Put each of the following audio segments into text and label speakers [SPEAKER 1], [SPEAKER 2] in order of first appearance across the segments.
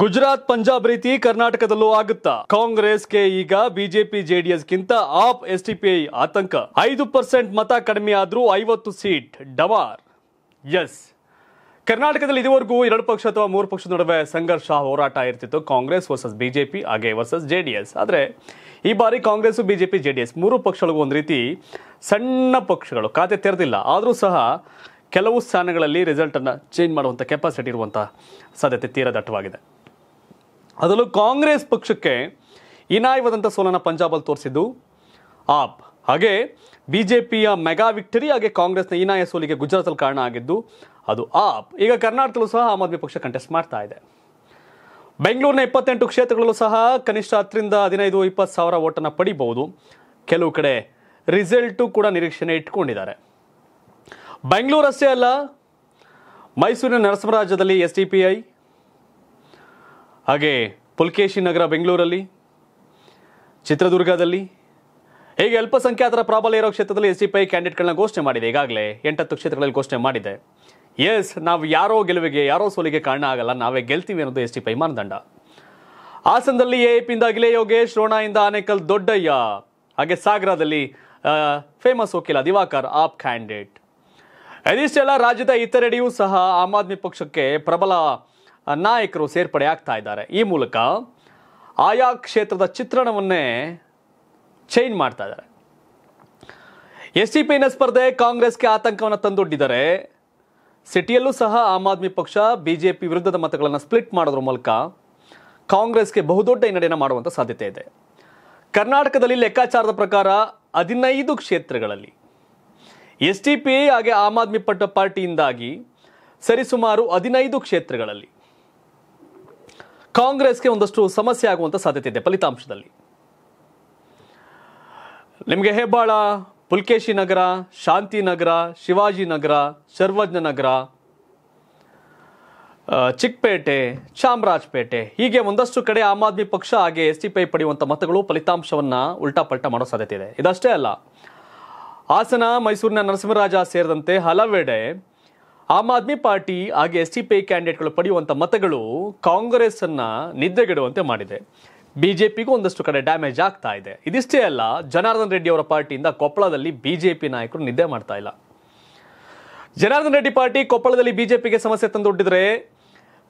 [SPEAKER 1] ಗುಜರಾತ್ ಪಂಜಾಬ್ ರೀತಿ ಕರ್ನಾಟಕದಲ್ಲೂ ಆಗುತ್ತಾ ಕಾಂಗ್ರೆಸ್ಗೆ ಈಗ ಬಿಜೆಪಿ ಜೆಡಿಎಸ್ ಗಿಂತ ಆಪ್ ಎಸ್ಟಿಪಿಐ ಆತಂಕ ಐದು ಪರ್ಸೆಂಟ್ ಮತ ಕಡಿಮೆ ಆದರೂ ಐವತ್ತು ಸೀಟ್ ಡವಾರ್ ಎಸ್ ಕರ್ನಾಟಕದಲ್ಲಿ ಇದುವರೆಗೂ ಎರಡು ಪಕ್ಷ ಅಥವಾ ಮೂರು ಪಕ್ಷದ ನಡುವೆ ಸಂಘರ್ಷ ಹೋರಾಟ ಇರ್ತಿತ್ತು ಕಾಂಗ್ರೆಸ್ ವರ್ಸಸ್ ಬಿಜೆಪಿ ಹಾಗೆ ವರ್ಸಸ್ ಜೆಡಿಎಸ್ ಆದರೆ ಈ ಬಾರಿ ಕಾಂಗ್ರೆಸ್ ಬಿಜೆಪಿ ಜೆಡಿಎಸ್ ಮೂರು ಪಕ್ಷಗಳಿಗೂ ಒಂದು ರೀತಿ ಸಣ್ಣ ಪಕ್ಷಗಳು ಖಾತೆ ತೆರೆದಿಲ್ಲ ಆದರೂ ಸಹ ಕೆಲವು ಸ್ಥಾನಗಳಲ್ಲಿ ರಿಸಲ್ಟನ್ನು ಚೇಂಜ್ ಮಾಡುವಂಥ ಕೆಪಾಸಿಟಿ ಇರುವಂಥ ಸಾಧ್ಯತೆ ತೀರದಟ್ಟವಾಗಿದೆ ಅದರಲ್ಲೂ ಕಾಂಗ್ರೆಸ್ ಪಕ್ಷಕ್ಕೆ ಇನಾಯವಾದಂಥ ಸೋಲನ್ನು ಪಂಜಾಬಲ್ಲಿ ತೋರಿಸಿದ್ದು ಆಪ್ ಹಾಗೆ ಬಿ ಜೆ ಪಿಯ ಮೆಗಾ ವಿಕ್ಟರಿ ಹಾಗೆ ಕಾಂಗ್ರೆಸ್ನ ಇನಾಯ ಸೋಲಿಗೆ ಗುಜರಾತಲ್ಲಿ ಕಾರಣ ಆಗಿದ್ದು ಅದು ಆಪ್ ಈಗ ಕರ್ನಾಟಕದಲ್ಲೂ ಸಹ ಆಮ್ ಆದ್ಮಿ ಪಕ್ಷ ಕಂಟೆಸ್ಟ್ ಮಾಡ್ತಾ ಇದೆ ಬೆಂಗಳೂರಿನ ಇಪ್ಪತ್ತೆಂಟು ಕ್ಷೇತ್ರಗಳಲ್ಲೂ ಸಹ ಕನಿಷ್ಠ ಹತ್ತರಿಂದ ಹದಿನೈದು ಇಪ್ಪತ್ತು ಸಾವಿರ ಓಟನ್ನು ಪಡಿಬಹುದು ಕೆಲವು ಕಡೆ ರಿಸಲ್ಟು ಕೂಡ ನಿರೀಕ್ಷಣೆ ಇಟ್ಕೊಂಡಿದ್ದಾರೆ ಬೆಂಗಳೂರು ಅಷ್ಟೇ ಅಲ್ಲ ಮೈಸೂರಿನ ನರಸಿಂಹರಾಜದಲ್ಲಿ ಎಸ್ ಡಿ ಪಿ ಐ ಹಾಗೆ ಪುಲ್ಕೇಶಿ ನಗರ ಬೆಂಗಳೂರಲ್ಲಿ ಚಿತ್ರದುರ್ಗದಲ್ಲಿ ಹೀಗೆ ಅಲ್ಪಸಂಖ್ಯಾತರ ಪ್ರಾಬಲ್ಯ ಇರೋ ಕ್ಷೇತ್ರದಲ್ಲಿ ಎಸ್ ಡಿ ಪೈ ಕ್ಯಾಂಡಿಡೇಟ್ಗಳನ್ನ ಘೋಷಣೆ ಮಾಡಿದೆ ಈಗಾಗಲೇ ಎಂಟತ್ತು ಕ್ಷೇತ್ರಗಳಲ್ಲಿ ಘೋಷಣೆ ಮಾಡಿದೆ ಎಸ್ ನಾವು ಯಾರೋ ಗೆಲುವಿಗೆ ಯಾರೋ ಸೋಲಿಗೆ ಕಾರಣ ಆಗಲ್ಲ ನಾವೇ ಗೆಲ್ತೀವಿ ಅನ್ನೋದು ಎಸ್ ಟಿ ಪೈ ಮಾನದಂಡ ಹಾಸನದಲ್ಲಿ ಎ ಪಿಯಿಂದ ಅಖಿಲೇ ಯೋಗೇಶ್ ರೋಣಾಯಿಂದ ಆನೇಕಲ್ ದೊಡ್ಡಯ್ಯ ಹಾಗೆ ಸಾಗರದಲ್ಲಿ ಫೇಮಸ್ ವಕೀಲ ದಿವಾಕರ್ ಆಪ್ ಕ್ಯಾಂಡಿಡೇಟ್ ಅಧಿಷ್ಟೆಲ್ಲ ರಾಜ್ಯದ ಇತರೆಡೆಯೂ ಸಹ ಆಮ್ ಆದ್ಮಿ ಪಕ್ಷಕ್ಕೆ ಪ್ರಬಲ ನಾಯಕರು ಸೇರ್ಪಡೆ ಆಗ್ತಾ ಇದ್ದಾರೆ ಈ ಮೂಲಕ ಆಯಾ ಕ್ಷೇತ್ರದ ಚಿತ್ರಣವನ್ನೇ ಚೇಂಜ್ ಮಾಡ್ತಾ ಇದ್ದಾರೆ ಎಸ್ ಟಿ ಪಿನ ಸ್ಪರ್ಧೆ ಕಾಂಗ್ರೆಸ್ಗೆ ಆತಂಕವನ್ನು ತಂದೊಡ್ಡಿದರೆ ಸಿಟಿಯಲ್ಲೂ ಸಹ ಆಮ್ ಆದ್ಮಿ ಪಕ್ಷ ಬಿಜೆಪಿ ವಿರುದ್ಧದ ಮತಗಳನ್ನು ಸ್ಪ್ಲಿಟ್ ಮಾಡೋದ್ರ ಮೂಲಕ ಕಾಂಗ್ರೆಸ್ಗೆ ಬಹುದೊಡ್ಡ ಹಿನ್ನಡೆಯನ್ನು ಮಾಡುವಂಥ ಸಾಧ್ಯತೆ ಇದೆ ಕರ್ನಾಟಕದಲ್ಲಿ ಲೆಕ್ಕಾಚಾರದ ಪ್ರಕಾರ ಹದಿನೈದು ಕ್ಷೇತ್ರಗಳಲ್ಲಿ ಎಸ್ ಟಿ ಪಿ ಹಾಗೆ ಆಮ್ ಆದ್ಮಿ ಪಟ್ಟ ಪಾರ್ಟಿಯಿಂದಾಗಿ ಸರಿಸುಮಾರು ಹದಿನೈದು ಕ್ಷೇತ್ರಗಳಲ್ಲಿ ಕಾಂಗ್ರೆಸ್ಗೆ ಒಂದಷ್ಟು ಸಮಸ್ಯೆ ಆಗುವಂಥ ಸಾಧ್ಯತೆ ಇದೆ ಫಲಿತಾಂಶದಲ್ಲಿ ನಿಮಗೆ ಹೆಬ್ಬಾಳ ಪುಲ್ಕೇಶಿ ನಗರ ಶಾಂತಿನಗರ ಶಿವಾಜಿನಗರ ನಗರ ಚಿಕ್ಕಪೇಟೆ ಚಾಮರಾಜಪೇಟೆ ಹೀಗೆ ಒಂದಷ್ಟು ಕಡೆ ಆಮ್ ಆದ್ಮಿ ಪಕ್ಷ ಹಾಗೆ ಎಸ್ ಟಿ ಪೈ ಪಡೆಯುವಂಥ ಮತಗಳು ಫಲಿತಾಂಶವನ್ನು ಉಲ್ಟಾಪಲ್ಟಾ ಮಾಡೋ ಸಾಧ್ಯತೆ ಇದೆ ಇದಷ್ಟೇ ಅಲ್ಲ ಹಾಸನ ಮೈಸೂರಿನ ನರಸಿಂಹರಾಜ ಸೇರಿದಂತೆ ಹಲವೆಡೆ ಆಮ್ ಆದ್ಮಿ ಪಾರ್ಟಿ ಹಾಗೆ ಎಸ್ ಟಿ ಪಿ ಕ್ಯಾಂಡಿಡೇಟ್ಗಳು ಪಡೆಯುವಂಥ ಮತಗಳು ಕಾಂಗ್ರೆಸ್ ಅನ್ನ ನಿದ್ದೆಗೆಡುವಂತೆ ಮಾಡಿದೆ ಬಿಜೆಪಿಗೂ ಒಂದಷ್ಟು ಕಡೆ ಡ್ಯಾಮೇಜ್ ಆಗ್ತಾ ಇದೆ ಇದಿಷ್ಟೇ ಅಲ್ಲ ಜನಾರ್ದನ್ ರೆಡ್ಡಿ ಅವರ ಪಾರ್ಟಿಯಿಂದ ಕೊಪ್ಪಳದಲ್ಲಿ ಬಿಜೆಪಿ ನಾಯಕರು ನಿದ್ದೆ ಮಾಡ್ತಾ ಇಲ್ಲ ಜನಾರ್ದನ್ ರೆಡ್ಡಿ ಪಾರ್ಟಿ ಕೊಪ್ಪಳದಲ್ಲಿ ಬಿಜೆಪಿಗೆ ಸಮಸ್ಯೆ ತಂದೊಡ್ಡಿದ್ರೆ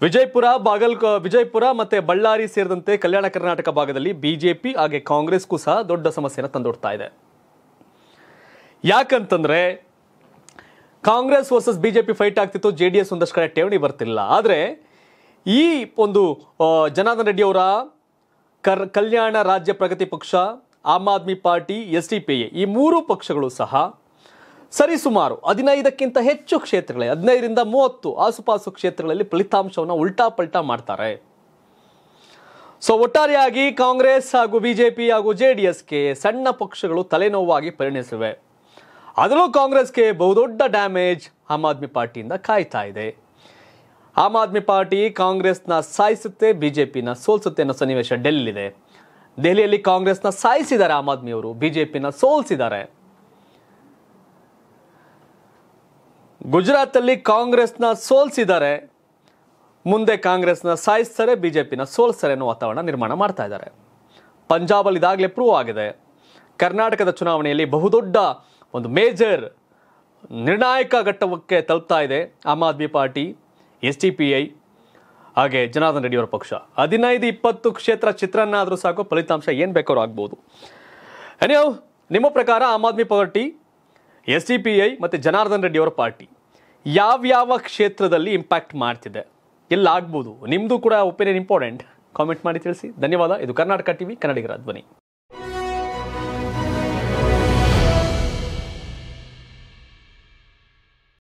[SPEAKER 1] ವಿಜಯಪುರ ಬಾಗಲ್ ವಿಜಯಪುರ ಮತ್ತೆ ಬಳ್ಳಾರಿ ಸೇರಿದಂತೆ ಕಲ್ಯಾಣ ಕರ್ನಾಟಕ ಭಾಗದಲ್ಲಿ ಬಿಜೆಪಿ ಹಾಗೆ ಕಾಂಗ್ರೆಸ್ಗೂ ಸಹ ದೊಡ್ಡ ಸಮಸ್ಯೆಯನ್ನು ತಂದೊಡ್ತಾ ಇದೆ ಯಾಕಂತಂದ್ರೆ ಕಾಂಗ್ರೆಸ್ ವರ್ಸಸ್ ಬಿಜೆಪಿ ಫೈಟ್ ಆಗ್ತಿತ್ತು ಜೆ ಡಿ ಎಸ್ ಒಂದಷ್ಟು ಕಡೆ ಠೇವಣಿ ಬರ್ತಿಲ್ಲ ಆದರೆ ಈ ಒಂದು ಜನಾರ್ದನ್ ರೆಡ್ಡಿ ಅವರ ಕರ್ ಕಲ್ಯಾಣ Rajya Pragati Paksha Aam Aadmi party S D P A ಈ ಮೂರು ಪಕ್ಷಗಳು ಸಹ ಸರಿಸುಮಾರು ಹದಿನೈದಕ್ಕಿಂತ ಹೆಚ್ಚು ಕ್ಷೇತ್ರಗಳಲ್ಲಿ ಹದಿನೈದರಿಂದ ಮೂವತ್ತು ಆಸುಪಾಸು ಕ್ಷೇತ್ರಗಳಲ್ಲಿ ಫಲಿತಾಂಶವನ್ನು ಉಲ್ಟಾ ಪಲ್ಟಾ ಮಾಡ್ತಾರೆ ಸೊ ಒಟ್ಟಾರೆಯಾಗಿ ಕಾಂಗ್ರೆಸ್ ಹಾಗೂ ಬಿಜೆಪಿ ಹಾಗೂ ಜೆ ಡಿ ಎಸ್ಗೆ ಸಣ್ಣ ಪಕ್ಷಗಳು ತಲೆನೋವಾಗಿ ಪರಿಣಿಸಿವೆ ಅದರಲ್ಲೂ ಕಾಂಗ್ರೆಸ್ಗೆ ಬಹುದೊಡ್ಡ ಡ್ಯಾಮೇಜ್ ಆಮ್ ಆದ್ಮಿ ಪಾರ್ಟಿಯಿಂದ ಕಾಯ್ತಾ ಇದೆ ಆಮ್ ಆದ್ಮಿ ಪಾರ್ಟಿ ಕಾಂಗ್ರೆಸ್ನ ಸಾಯಿಸುತ್ತೆ ಬಿ ಜೆ ಪಿನ ಸೋಲಿಸುತ್ತೆ ಅನ್ನೋ ಸನ್ನಿವೇಶ ಇದೆ ದೆಹಲಿಯಲ್ಲಿ ಕಾಂಗ್ರೆಸ್ನ ಸಾಯಿಸಿದ್ದಾರೆ ಆಮ್ ಆದ್ಮಿಯವರು ಬಿ ಜೆ ಪಿನ ಸೋಲಿಸಿದ್ದಾರೆ ಗುಜರಾತಲ್ಲಿ ಕಾಂಗ್ರೆಸ್ನ ಸೋಲಿಸಿದ್ದಾರೆ ಮುಂದೆ ಕಾಂಗ್ರೆಸ್ನ ಸಾಯಿಸ್ತಾರೆ ಬಿ ಜೆ ಪಿನ ಅನ್ನೋ ವಾತಾವರಣ ನಿರ್ಮಾಣ ಮಾಡ್ತಾ ಇದ್ದಾರೆ ಪಂಜಾಬಲ್ಲಿ ಇದಾಗಲೇ ಪ್ರೂವ್ ಆಗಿದೆ ಕರ್ನಾಟಕದ ಚುನಾವಣೆಯಲ್ಲಿ ಬಹುದೊಡ್ಡ ಒಂದು ಮೇಜರ್ ನಿರ್ಣಾಯಕ ಘಟ್ಟಕ್ಕೆ ತಲುಪ್ತಾ ಇದೆ Aam Aadmi party S T P I ಹಾಗೆ ಜನಾರ್ದನ್ ರೆಡ್ಡಿಯವರ ಪಕ್ಷ ಹದಿನೈದು ಇಪ್ಪತ್ತು ಕ್ಷೇತ್ರ ಚಿತ್ರಾನ್ನ ಆದರೂ ಸಾಕು ಫಲಿತಾಂಶ ಏನು ಬೇಕಾದ್ರು ಆಗ್ಬೋದು ನೀವು ನಿಮ್ಮ ಪ್ರಕಾರ Aam Aadmi party S T P I ಮತ್ತು ಜನಾರ್ದನ್ ರೆಡ್ಡಿಯವರ ಪಾರ್ಟಿ ಯಾವ್ಯಾವ ಕ್ಷೇತ್ರದಲ್ಲಿ ಇಂಪ್ಯಾಕ್ಟ್ ಮಾಡ್ತಿದೆ ಆಗ್ಬೋದು ನಿಮ್ಮದು ಕೂಡ ಒಪಿನಿಯನ್ ಇಂಪಾರ್ಟೆಂಟ್ ಕಾಮೆಂಟ್ ಮಾಡಿ ತಿಳಿಸಿ ಧನ್ಯವಾದ ಇದು ಕರ್ನಾಟಕ ಟಿವಿ ಕನ್ನಡಿಗರ ಧ್ವನಿ